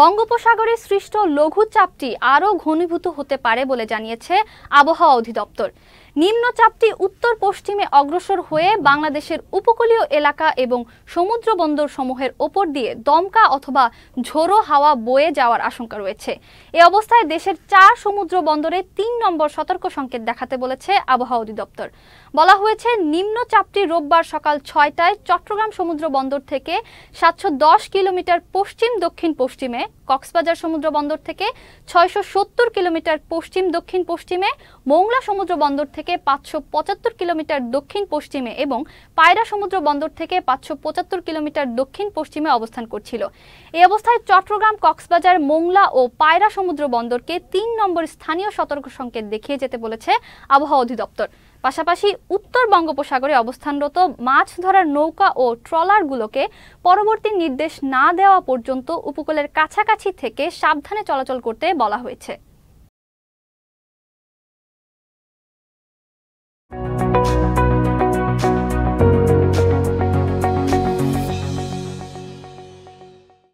বঙ্গোপসাগরে সৃষ্ট লঘুচাপটি আরও ঘনীভূত হতে পারে বলে জানিয়েছে আবহাওয়া অধিদপ্তর নিম্নচাপটি উত্তর পশ্চিমে অগ্রসর হয়ে বাংলাদেশের উপকূলীয় এলাকা এবং সমুদ্র বন্দর সমূহের ওপর দিয়ে দমকা অথবা ঝোড়ো হাওয়া বয়ে যাওয়ার আশঙ্কা রয়েছে এ অবস্থায় দেশের চার সমুদ্র বন্দরে তিন নম্বর সতর্ক সংকেত দেখাতে বলেছে আবহাওয়া অধিদপ্তর বলা হয়েছে নিম্নচাপটি রোববার সকাল ছয়টায় চট্টগ্রাম সমুদ্র বন্দর থেকে সাতশো কিলোমিটার পশ্চিম দক্ষিণ পশ্চিমে কক্সবাজার সমুদ্র বন্দর থেকে ছয়শো কিলোমিটার পশ্চিম দক্ষিণ পশ্চিমে মোংলা সমুদ্র বন্দর থেকে থেকে পাঁচশো পঁচাত্তর কিলোমিটার দক্ষিণ পশ্চিমে এবং পায়রা সমুদ্র বন্দর থেকে পাঁচশো পঁচাত্তর কিলোমিটার দক্ষিণ পশ্চিমে অবস্থান করছিল এ অবস্থায় চট্টগ্রাম কক্সবাজার মোংলা ও পায়রা সমুদ্র বন্দরকে তিন নম্বর স্থানীয় সতর্ক সংকেত দেখিয়ে যেতে বলেছে আবহাওয়া অধিদপ্তর পাশাপাশি উত্তর বঙ্গোপসাগরে অবস্থানরত মাছ ধরার নৌকা ও ট্রলারগুলোকে পরবর্তী নির্দেশ না দেওয়া পর্যন্ত উপকূলের কাছাকাছি থেকে সাবধানে চলাচল করতে বলা হয়েছে